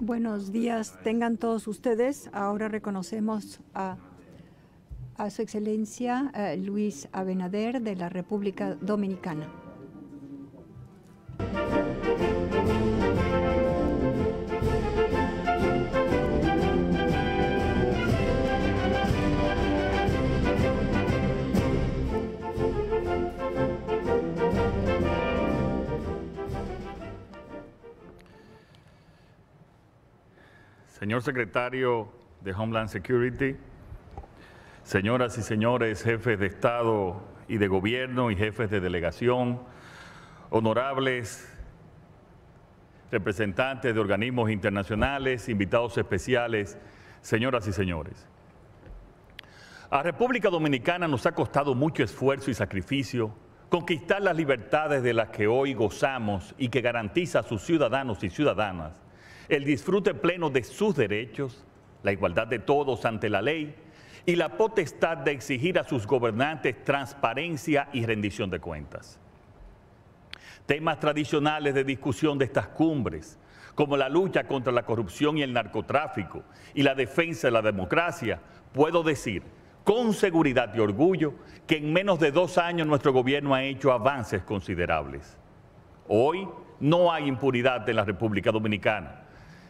Buenos días. tengan todos ustedes. Ahora reconocemos a, a su excelencia eh, Luis Abenader de la República Dominicana. Señor secretario de Homeland Security, señoras y señores jefes de Estado y de Gobierno y jefes de delegación, honorables representantes de organismos internacionales, invitados especiales, señoras y señores. A República Dominicana nos ha costado mucho esfuerzo y sacrificio conquistar las libertades de las que hoy gozamos y que garantiza a sus ciudadanos y ciudadanas el disfrute pleno de sus derechos, la igualdad de todos ante la ley y la potestad de exigir a sus gobernantes transparencia y rendición de cuentas. Temas tradicionales de discusión de estas cumbres, como la lucha contra la corrupción y el narcotráfico y la defensa de la democracia, puedo decir con seguridad y orgullo que en menos de dos años nuestro gobierno ha hecho avances considerables. Hoy no hay impunidad en la República Dominicana.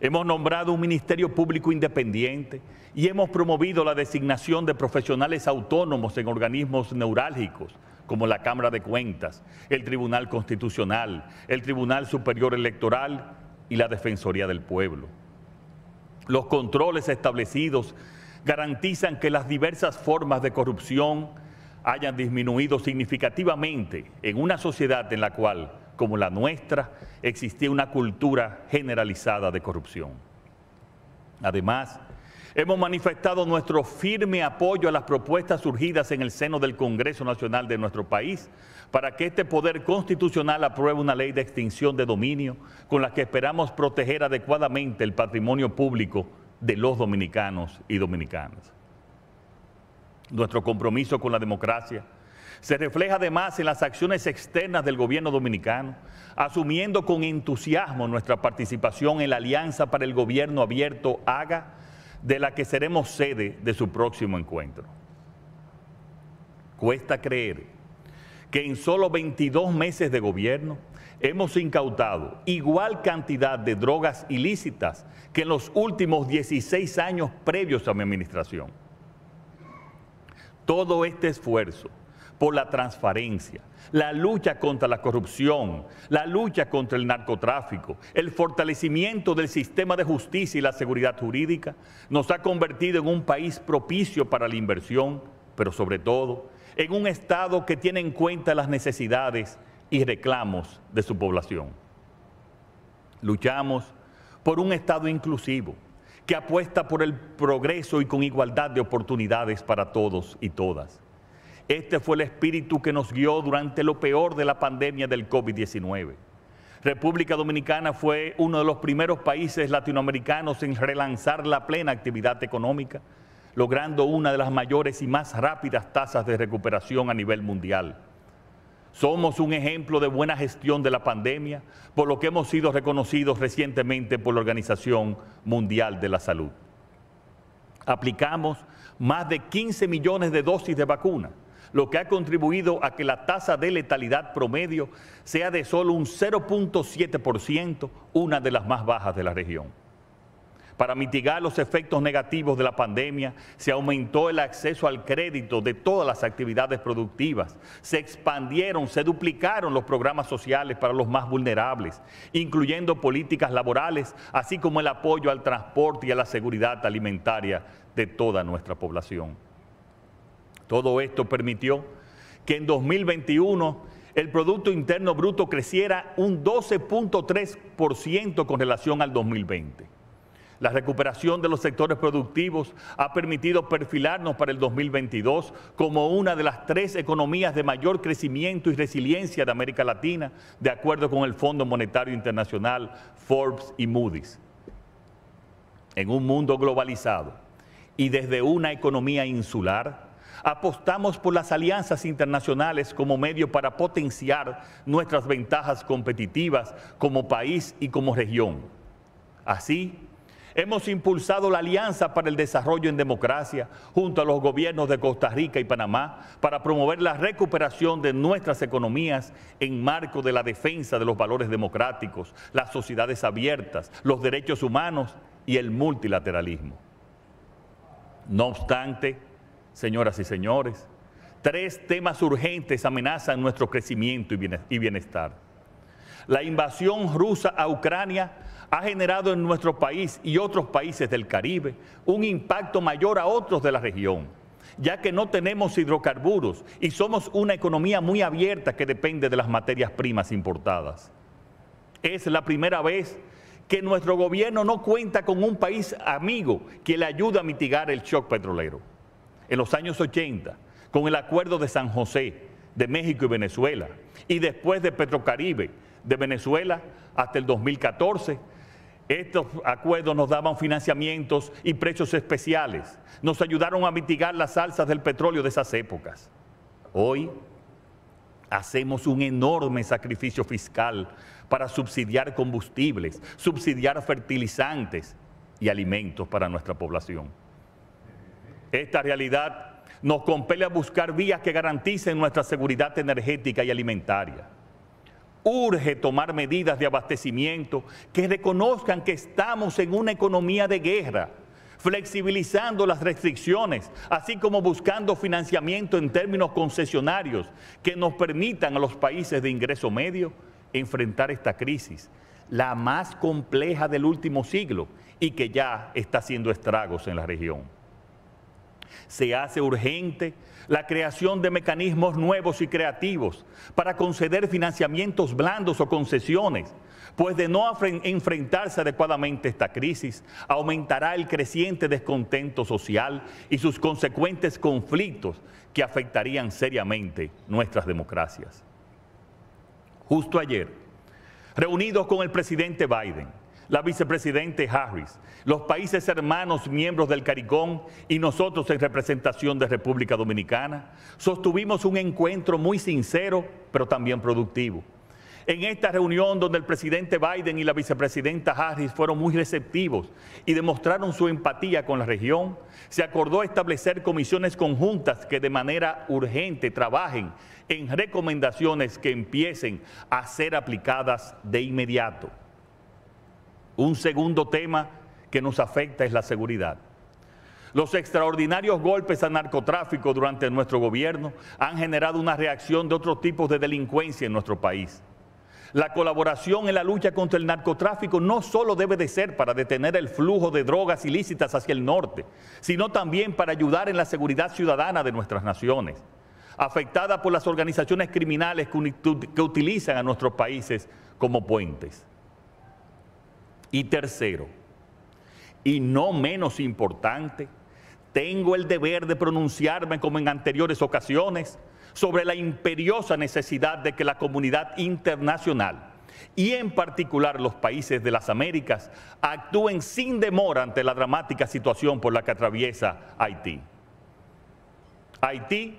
Hemos nombrado un Ministerio Público Independiente y hemos promovido la designación de profesionales autónomos en organismos neurálgicos, como la Cámara de Cuentas, el Tribunal Constitucional, el Tribunal Superior Electoral y la Defensoría del Pueblo. Los controles establecidos garantizan que las diversas formas de corrupción hayan disminuido significativamente en una sociedad en la cual como la nuestra, existía una cultura generalizada de corrupción. Además, hemos manifestado nuestro firme apoyo a las propuestas surgidas en el seno del Congreso Nacional de nuestro país para que este poder constitucional apruebe una ley de extinción de dominio con la que esperamos proteger adecuadamente el patrimonio público de los dominicanos y dominicanas. Nuestro compromiso con la democracia se refleja además en las acciones externas del gobierno dominicano, asumiendo con entusiasmo nuestra participación en la Alianza para el Gobierno Abierto AGA, de la que seremos sede de su próximo encuentro. Cuesta creer que en solo 22 meses de gobierno hemos incautado igual cantidad de drogas ilícitas que en los últimos 16 años previos a mi administración. Todo este esfuerzo por la transparencia, la lucha contra la corrupción, la lucha contra el narcotráfico, el fortalecimiento del sistema de justicia y la seguridad jurídica, nos ha convertido en un país propicio para la inversión, pero sobre todo en un Estado que tiene en cuenta las necesidades y reclamos de su población. Luchamos por un Estado inclusivo que apuesta por el progreso y con igualdad de oportunidades para todos y todas este fue el espíritu que nos guió durante lo peor de la pandemia del COVID-19. República Dominicana fue uno de los primeros países latinoamericanos en relanzar la plena actividad económica, logrando una de las mayores y más rápidas tasas de recuperación a nivel mundial. Somos un ejemplo de buena gestión de la pandemia, por lo que hemos sido reconocidos recientemente por la Organización Mundial de la Salud. Aplicamos más de 15 millones de dosis de vacunas lo que ha contribuido a que la tasa de letalidad promedio sea de solo un 0.7%, una de las más bajas de la región. Para mitigar los efectos negativos de la pandemia, se aumentó el acceso al crédito de todas las actividades productivas, se expandieron, se duplicaron los programas sociales para los más vulnerables, incluyendo políticas laborales, así como el apoyo al transporte y a la seguridad alimentaria de toda nuestra población. Todo esto permitió que en 2021 el Producto Interno Bruto creciera un 12.3% con relación al 2020. La recuperación de los sectores productivos ha permitido perfilarnos para el 2022 como una de las tres economías de mayor crecimiento y resiliencia de América Latina, de acuerdo con el Fondo Monetario Internacional, Forbes y Moody's. En un mundo globalizado y desde una economía insular, Apostamos por las alianzas internacionales como medio para potenciar nuestras ventajas competitivas como país y como región. Así, hemos impulsado la Alianza para el Desarrollo en Democracia junto a los gobiernos de Costa Rica y Panamá para promover la recuperación de nuestras economías en marco de la defensa de los valores democráticos, las sociedades abiertas, los derechos humanos y el multilateralismo. No obstante, señoras y señores. Tres temas urgentes amenazan nuestro crecimiento y bienestar. La invasión rusa a Ucrania ha generado en nuestro país y otros países del Caribe un impacto mayor a otros de la región, ya que no tenemos hidrocarburos y somos una economía muy abierta que depende de las materias primas importadas. Es la primera vez que nuestro gobierno no cuenta con un país amigo que le ayude a mitigar el shock petrolero en los años 80 con el acuerdo de San José de México y Venezuela y después de Petrocaribe de Venezuela hasta el 2014. Estos acuerdos nos daban financiamientos y precios especiales, nos ayudaron a mitigar las alzas del petróleo de esas épocas. Hoy hacemos un enorme sacrificio fiscal para subsidiar combustibles, subsidiar fertilizantes y alimentos para nuestra población. Esta realidad nos compele a buscar vías que garanticen nuestra seguridad energética y alimentaria. Urge tomar medidas de abastecimiento que reconozcan que estamos en una economía de guerra, flexibilizando las restricciones, así como buscando financiamiento en términos concesionarios que nos permitan a los países de ingreso medio enfrentar esta crisis, la más compleja del último siglo y que ya está haciendo estragos en la región. Se hace urgente la creación de mecanismos nuevos y creativos para conceder financiamientos blandos o concesiones, pues de no enfrentarse adecuadamente esta crisis, aumentará el creciente descontento social y sus consecuentes conflictos que afectarían seriamente nuestras democracias. Justo ayer, reunidos con el presidente Biden, la vicepresidente Harris, los países hermanos miembros del CARICOM y nosotros en representación de República Dominicana, sostuvimos un encuentro muy sincero, pero también productivo. En esta reunión donde el presidente Biden y la vicepresidenta Harris fueron muy receptivos y demostraron su empatía con la región, se acordó establecer comisiones conjuntas que de manera urgente trabajen en recomendaciones que empiecen a ser aplicadas de inmediato. Un segundo tema que nos afecta es la seguridad. Los extraordinarios golpes a narcotráfico durante nuestro gobierno han generado una reacción de otros tipos de delincuencia en nuestro país. La colaboración en la lucha contra el narcotráfico no solo debe de ser para detener el flujo de drogas ilícitas hacia el norte, sino también para ayudar en la seguridad ciudadana de nuestras naciones, afectada por las organizaciones criminales que, utilizan a nuestros países como puentes. Y tercero, y no menos importante, tengo el deber de pronunciarme como en anteriores ocasiones sobre la imperiosa necesidad de que la comunidad internacional y en particular los países de las Américas actúen sin demora ante la dramática situación por la que atraviesa Haití. Haití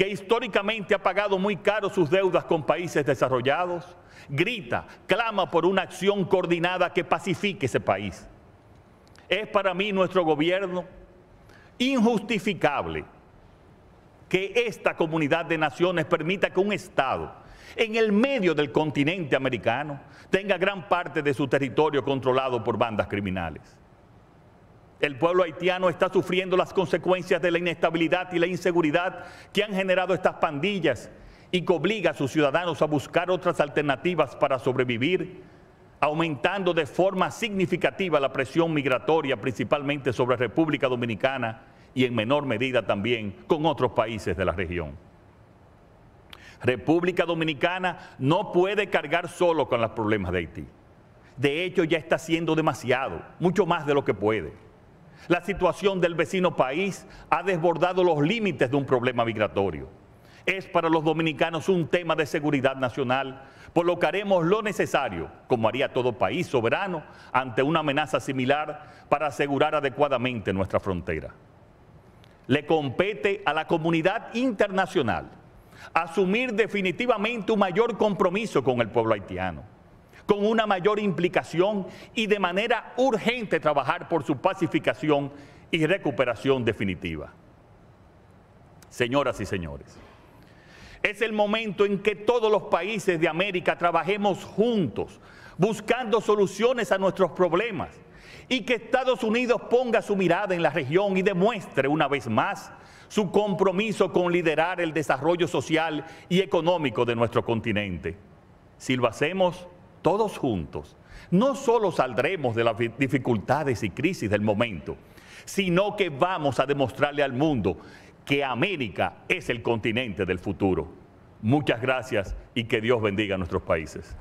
que históricamente ha pagado muy caro sus deudas con países desarrollados, grita, clama por una acción coordinada que pacifique ese país. Es para mí nuestro gobierno injustificable que esta comunidad de naciones permita que un Estado en el medio del continente americano tenga gran parte de su territorio controlado por bandas criminales. El pueblo haitiano está sufriendo las consecuencias de la inestabilidad y la inseguridad que han generado estas pandillas y que obliga a sus ciudadanos a buscar otras alternativas para sobrevivir, aumentando de forma significativa la presión migratoria, principalmente sobre República Dominicana y en menor medida también con otros países de la región. República Dominicana no puede cargar solo con los problemas de Haití. De hecho, ya está haciendo demasiado, mucho más de lo que puede. La situación del vecino país ha desbordado los límites de un problema migratorio. Es para los dominicanos un tema de seguridad nacional, por lo que haremos lo necesario, como haría todo país soberano, ante una amenaza similar para asegurar adecuadamente nuestra frontera. Le compete a la comunidad internacional asumir definitivamente un mayor compromiso con el pueblo haitiano con una mayor implicación y de manera urgente trabajar por su pacificación y recuperación definitiva. Señoras y señores, es el momento en que todos los países de América trabajemos juntos, buscando soluciones a nuestros problemas, y que Estados Unidos ponga su mirada en la región y demuestre una vez más su compromiso con liderar el desarrollo social y económico de nuestro continente. Si lo hacemos, todos juntos, no solo saldremos de las dificultades y crisis del momento, sino que vamos a demostrarle al mundo que América es el continente del futuro. Muchas gracias y que Dios bendiga a nuestros países.